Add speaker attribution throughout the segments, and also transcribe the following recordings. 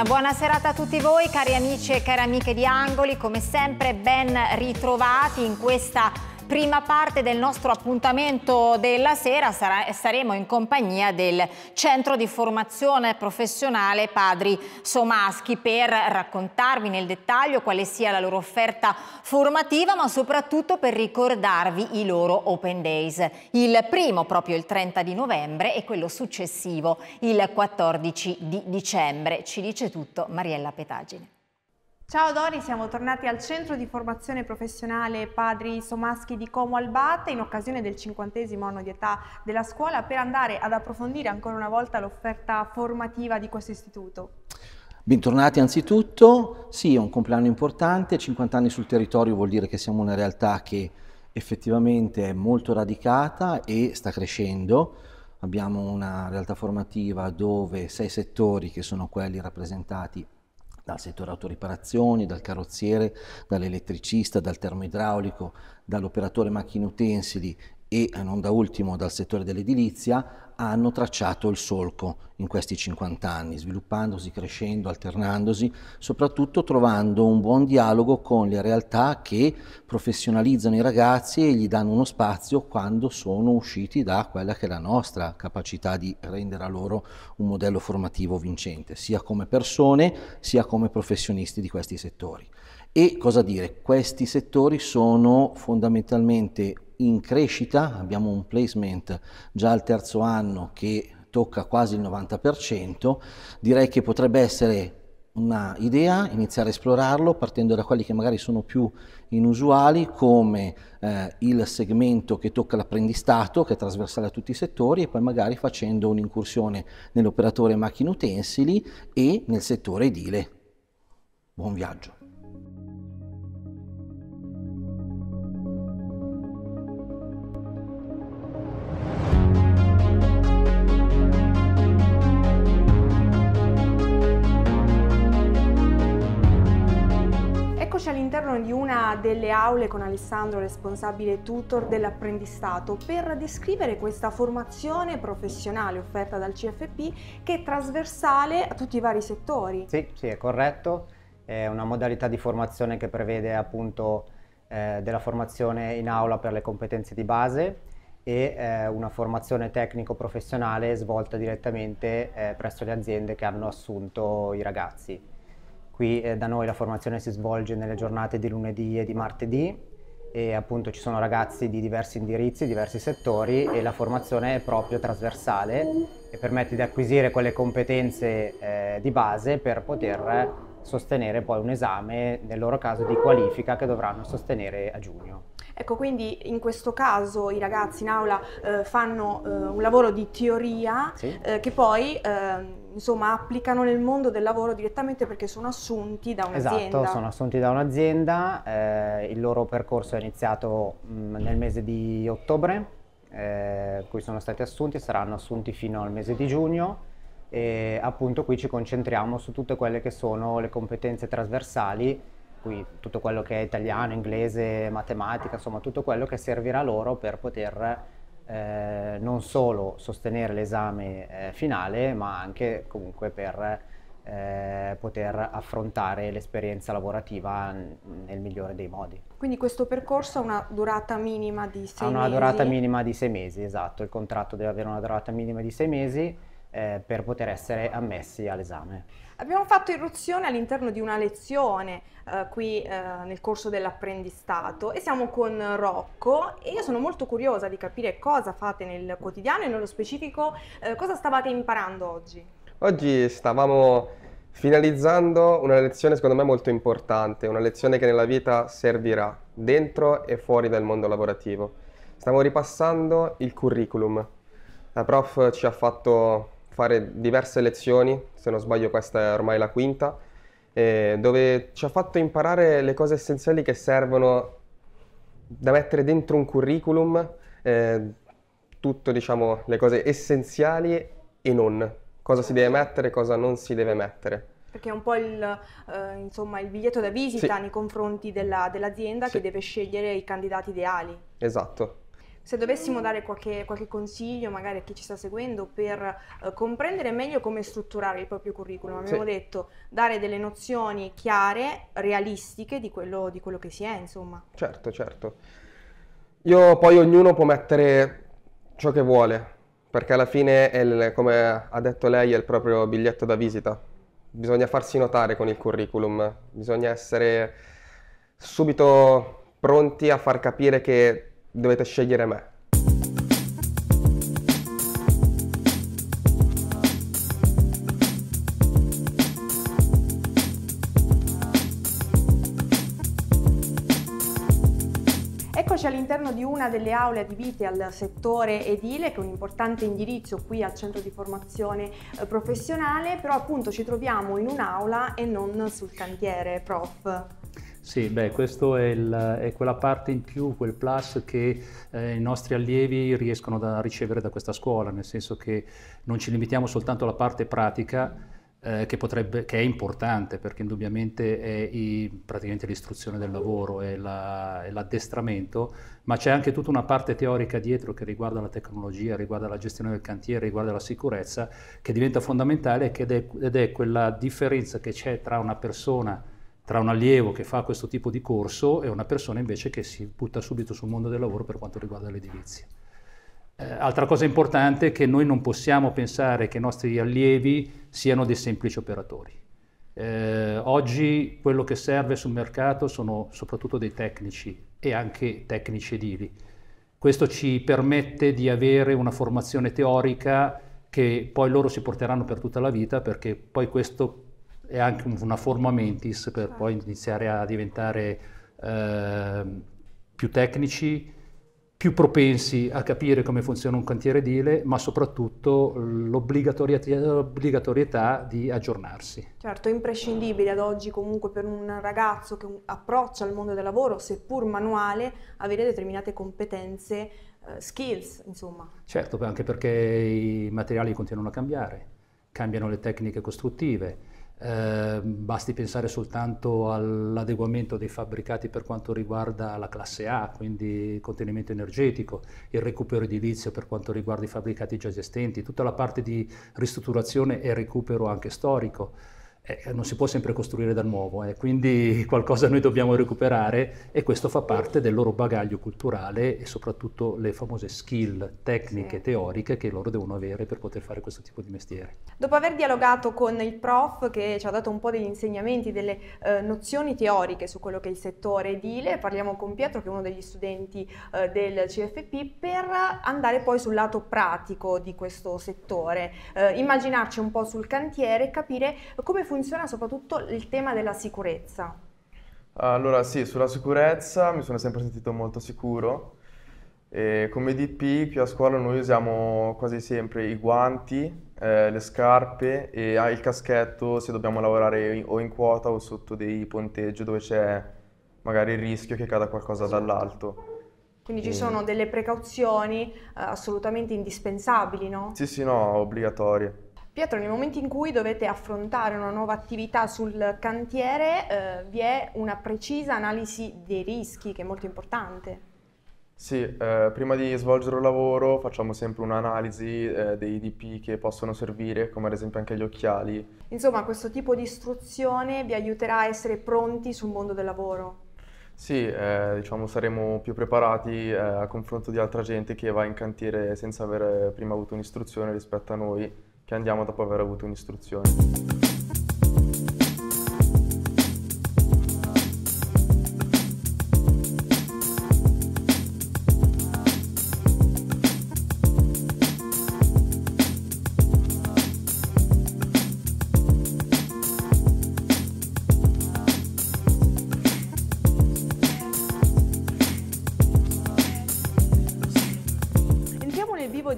Speaker 1: Una
Speaker 2: buona serata a tutti voi, cari amici e cari amiche di Angoli, come sempre ben ritrovati in questa prima parte del nostro appuntamento della sera sarà, saremo in compagnia del Centro di Formazione Professionale Padri Somaschi per raccontarvi nel dettaglio quale sia la loro offerta formativa ma soprattutto per ricordarvi i loro Open Days. Il primo proprio il 30 di novembre e quello successivo il 14 di dicembre. Ci dice tutto
Speaker 3: Mariella Petagine.
Speaker 2: Ciao Dori, siamo tornati al Centro di Formazione Professionale Padri Somaschi di Como Albate in occasione del cinquantesimo anno di età della scuola per andare ad approfondire ancora una volta l'offerta formativa di questo istituto.
Speaker 3: Bentornati anzitutto, sì è un compleanno importante, 50 anni sul territorio vuol dire che siamo una realtà che effettivamente è molto radicata e sta crescendo. Abbiamo una realtà formativa dove sei settori che sono quelli rappresentati dal settore autoriparazioni, dal carrozziere, dall'elettricista, dal termoidraulico, dall'operatore macchine utensili e eh, non da ultimo dal settore dell'edilizia hanno tracciato il solco in questi 50 anni, sviluppandosi, crescendo, alternandosi, soprattutto trovando un buon dialogo con le realtà che professionalizzano i ragazzi e gli danno uno spazio quando sono usciti da quella che è la nostra capacità di rendere a loro un modello formativo vincente, sia come persone sia come professionisti di questi settori. E cosa dire? Questi settori sono fondamentalmente in crescita, abbiamo un placement già al terzo anno che tocca quasi il 90%, direi che potrebbe essere una idea, iniziare a esplorarlo partendo da quelli che magari sono più inusuali come eh, il segmento che tocca l'apprendistato che è trasversale a tutti i settori e poi magari facendo un'incursione nell'operatore macchine utensili e nel settore edile. Buon viaggio!
Speaker 2: riunisce all'interno di una delle aule con Alessandro, responsabile tutor dell'apprendistato, per descrivere questa formazione professionale offerta dal CFP che è trasversale a tutti i vari settori. Sì,
Speaker 4: sì, è corretto. È una modalità di formazione che prevede appunto eh, della formazione in aula per le competenze di base e eh, una formazione tecnico-professionale svolta direttamente eh, presso le aziende che hanno assunto i ragazzi. Qui eh, da noi la formazione si svolge nelle giornate di lunedì e di martedì e appunto ci sono ragazzi di diversi indirizzi, diversi settori e la formazione è proprio trasversale e permette di acquisire quelle competenze eh, di base per poter sostenere poi un esame, nel loro caso di qualifica, che dovranno sostenere a
Speaker 1: giugno.
Speaker 2: Ecco, quindi in questo caso i ragazzi in aula eh, fanno eh, un lavoro di teoria sì. eh, che poi ehm, insomma applicano nel mondo del lavoro direttamente perché sono assunti da esatto, un'azienda. Esatto, sono
Speaker 4: assunti da un'azienda, eh, il loro percorso è iniziato mh, mm, nel mese di ottobre, eh, cui sono stati assunti, saranno assunti fino al mese di giugno e appunto qui ci concentriamo su tutte quelle che sono le competenze trasversali qui tutto quello che è italiano, inglese, matematica, insomma tutto quello che servirà loro per poter eh, non solo sostenere l'esame eh, finale, ma anche comunque per eh, poter affrontare l'esperienza lavorativa nel migliore dei modi.
Speaker 2: Quindi questo percorso ha una durata minima di sei mesi? Ha una durata minima
Speaker 4: di sei mesi, esatto. Il contratto deve avere una durata minima di sei mesi eh, per poter essere ammessi all'esame.
Speaker 2: Abbiamo fatto irruzione all'interno di una lezione eh, qui eh, nel corso dell'apprendistato e siamo con Rocco e io sono molto curiosa di capire cosa fate nel quotidiano e nello specifico eh, cosa stavate imparando oggi.
Speaker 5: Oggi stavamo finalizzando una lezione secondo me molto importante, una lezione che nella vita servirà dentro e fuori dal mondo lavorativo. Stiamo ripassando il curriculum. La prof ci ha fatto fare diverse lezioni, se non sbaglio questa è ormai la quinta, eh, dove ci ha fatto imparare le cose essenziali che servono da mettere dentro un curriculum, eh, tutte diciamo, le cose essenziali e non, cosa si deve mettere e cosa non si deve mettere.
Speaker 2: Perché è un po' il, eh, insomma, il biglietto da visita sì. nei confronti della, dell'azienda sì. che deve scegliere i candidati ideali.
Speaker 5: Esatto.
Speaker 2: Se dovessimo dare qualche, qualche, consiglio magari a chi ci sta seguendo per eh, comprendere meglio come strutturare il proprio curriculum, abbiamo sì. detto dare delle nozioni chiare, realistiche di quello, di quello che si è, insomma.
Speaker 5: Certo, certo. Io poi ognuno può mettere ciò che vuole, perché alla fine, il, come ha detto lei, è il proprio biglietto da visita. Bisogna farsi notare con il curriculum, bisogna essere subito pronti a far capire che dovete scegliere me.
Speaker 2: Eccoci all'interno di una delle aule adibite al settore edile, che è un importante indirizzo qui al centro di formazione eh, professionale, però appunto ci troviamo in un'aula e non sul cantiere, prof.
Speaker 6: Sì, beh, questo è, è, quella parte in più, quel plus che eh, i nostri allievi riescono a ricevere da questa scuola, nel senso che non ci limitiamo soltanto alla parte pratica, eh, che, potrebbe, che, è importante perché indubbiamente è i, praticamente l'istruzione del lavoro, è, la, è, l'addestramento, ma c'è anche tutta una parte teorica dietro che riguarda la tecnologia, riguarda la gestione del cantiere, riguarda la sicurezza, che diventa fondamentale ed è, ed è quella differenza che c'è tra una persona tra un allievo che fa questo tipo di corso e una persona invece che si butta subito sul mondo del lavoro per quanto riguarda l'edilizia. Eh, altra cosa importante è che noi non possiamo pensare che i nostri allievi siano dei semplici operatori. Eh, oggi quello che serve sul mercato sono soprattutto dei tecnici e anche tecnici edili. Questo ci permette di avere una formazione teorica che poi loro si porteranno per tutta la vita perché poi questo è anche una forma mentis per ah. poi iniziare a diventare eh, più tecnici, più propensi a capire come funziona un cantiere edile, ma soprattutto l'obbligatorietà, di aggiornarsi.
Speaker 2: Certo, è imprescindibile ad oggi comunque per un ragazzo che approccia al mondo del lavoro, seppur manuale, avere determinate competenze, eh, skills, insomma.
Speaker 6: Certo, anche perché i materiali continuano a cambiare, cambiano le tecniche costruttive Ehm, basti pensare soltanto all'adeguamento dei fabbricati per quanto riguarda la classe A, quindi contenimento energetico, il recupero edilizio per quanto riguarda i fabbricati già esistenti, tutta la parte di ristrutturazione e recupero anche storico eh, non si può sempre costruire da nuovo, eh, quindi qualcosa noi dobbiamo recuperare e questo fa parte del loro bagaglio culturale e soprattutto le famose skill tecniche sì. teoriche che loro devono avere per poter fare questo tipo di mestiere.
Speaker 2: Dopo aver dialogato con il prof che ci ha dato un po' degli insegnamenti, delle eh, nozioni teoriche su quello che è il settore edile, parliamo con Pietro che è uno degli studenti eh, del CFP per andare poi sul lato pratico di questo settore, eh, immaginarci un po' sul cantiere e capire come funziona funziona soprattutto il tema della sicurezza?
Speaker 7: Allora sì, sulla sicurezza mi sono sempre sentito molto sicuro. E come DP qui a scuola noi usiamo quasi sempre i guanti, eh, le scarpe e ah, il caschetto se dobbiamo lavorare o in quota o sotto dei ponteggi dove c'è magari il rischio che cada qualcosa esatto. dall'alto.
Speaker 2: Quindi ci sono delle precauzioni eh, assolutamente indispensabili, no?
Speaker 7: Sì, sì, no, obbligatorie.
Speaker 2: Pietro, nel momento in cui dovete affrontare una nuova attività sul cantiere, eh, vi è una precisa analisi dei rischi che è molto importante.
Speaker 7: Sì, eh, prima di svolgere un lavoro facciamo sempre un'analisi eh, dei DP che possono servire, come ad esempio anche gli occhiali.
Speaker 2: Insomma, questo tipo di istruzione vi aiuterà a essere pronti sul mondo del lavoro.
Speaker 7: Sì, eh, diciamo saremo più preparati eh, a confronto di altra gente che va in cantiere senza aver prima avuto un'istruzione rispetto a noi che andiamo dopo aver avuto un'istruzione.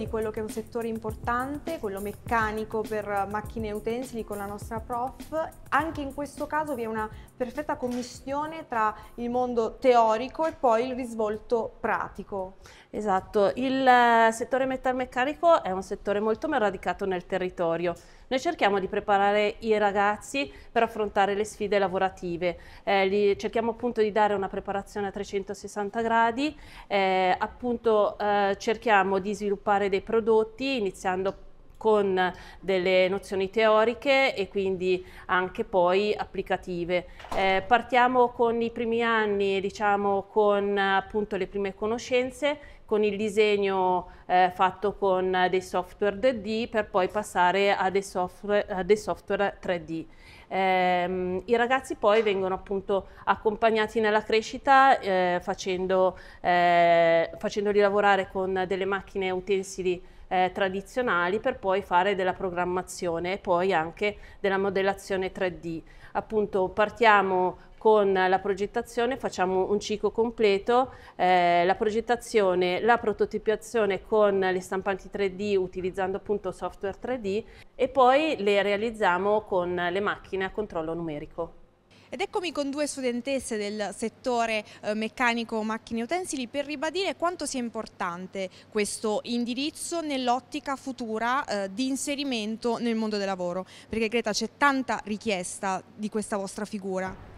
Speaker 2: di quello che è un settore importante, quello meccanico per macchine e utensili con la nostra prof. Anche in questo caso vi è una perfetta commissione tra il mondo teorico e poi il risvolto pratico.
Speaker 1: Esatto, il eh, settore metalmeccanico è un settore molto radicato nel territorio. Noi cerchiamo di preparare i ragazzi per affrontare le sfide lavorative, eh, cerchiamo appunto di dare una preparazione a 360 gradi, eh, appunto eh, cerchiamo di sviluppare dei prodotti iniziando con delle nozioni teoriche e quindi anche poi applicative. Eh, partiamo con i primi anni, diciamo con appunto le prime conoscenze, con il disegno eh, fatto con dei software 2D per poi passare a dei software, a dei software 3D. Ehm, I ragazzi poi vengono appunto accompagnati nella crescita eh, facendo, eh, facendoli lavorare con delle macchine utensili eh, tradizionali per poi fare della programmazione e poi anche della modellazione 3D. Appunto partiamo con la progettazione facciamo un ciclo completo, eh, la progettazione, la prototipazione con le stampanti 3D utilizzando appunto software 3D e poi le realizziamo con le macchine a controllo numerico.
Speaker 2: Ed eccomi con due studentesse del settore eh, meccanico macchine utensili per ribadire quanto sia importante questo indirizzo nell'ottica futura eh, di inserimento nel mondo del lavoro, perché Greta c'è tanta richiesta di questa vostra figura.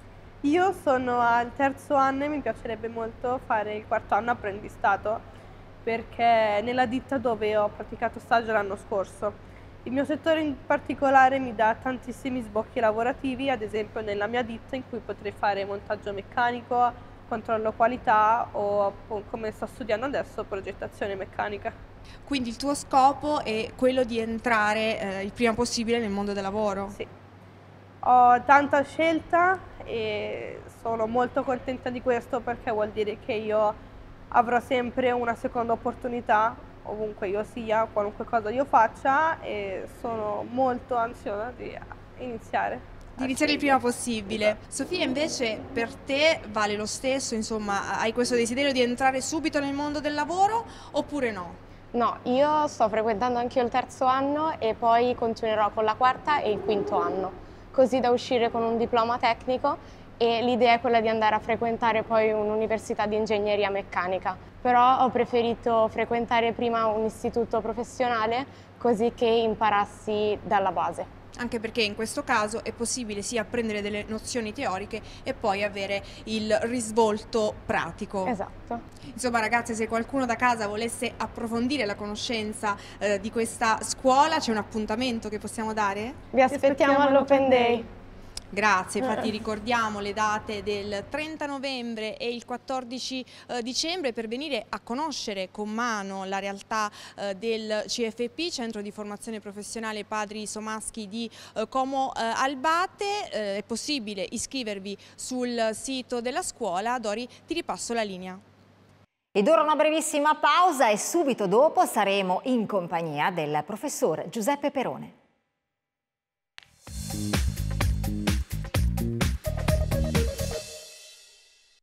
Speaker 2: Io sono al terzo anno e mi piacerebbe molto fare il quarto anno apprendistato perché nella ditta dove ho praticato stagio l'anno scorso. Il mio settore in particolare mi dà tantissimi sbocchi lavorativi, ad esempio nella mia ditta in cui potrei fare montaggio meccanico, controllo qualità o come sto studiando adesso progettazione meccanica. Quindi il tuo scopo è quello di entrare eh, il prima possibile nel mondo del lavoro? Sì. Ho tanta scelta, e sono molto contenta di questo perché vuol dire che io avrò sempre una seconda opportunità ovunque io sia, qualunque cosa io faccia e sono molto ansiosa di iniziare di iniziare il prima possibile. Sofia invece per te vale lo stesso, insomma, hai questo desiderio di entrare subito nel mondo del lavoro oppure no? No, io sto frequentando anche io il terzo anno e poi continuerò con la quarta e il quinto anno così da uscire con un diploma tecnico e l'idea è quella di andare a frequentare poi un'università di ingegneria meccanica. Però ho preferito frequentare prima un istituto professionale così che imparassi dalla base anche perché in questo caso è possibile sia prendere delle nozioni teoriche e poi avere il risvolto pratico. Esatto. Insomma ragazzi se qualcuno da casa volesse approfondire la conoscenza eh, di questa scuola c'è un appuntamento che possiamo dare? Vi aspettiamo, aspettiamo all'Open Day. Grazie, eh. infatti ricordiamo le date del 30 novembre e il 14 eh, dicembre per venire a conoscere con mano la realtà eh, del CFP, Centro di Formazione Professionale Padri Somaschi di Como Albate. È possibile iscrivervi sul sito della scuola. Dori, ti ripasso la linea. Ed ora una brevissima pausa e subito dopo saremo in compagnia del
Speaker 3: professor Giuseppe Perone.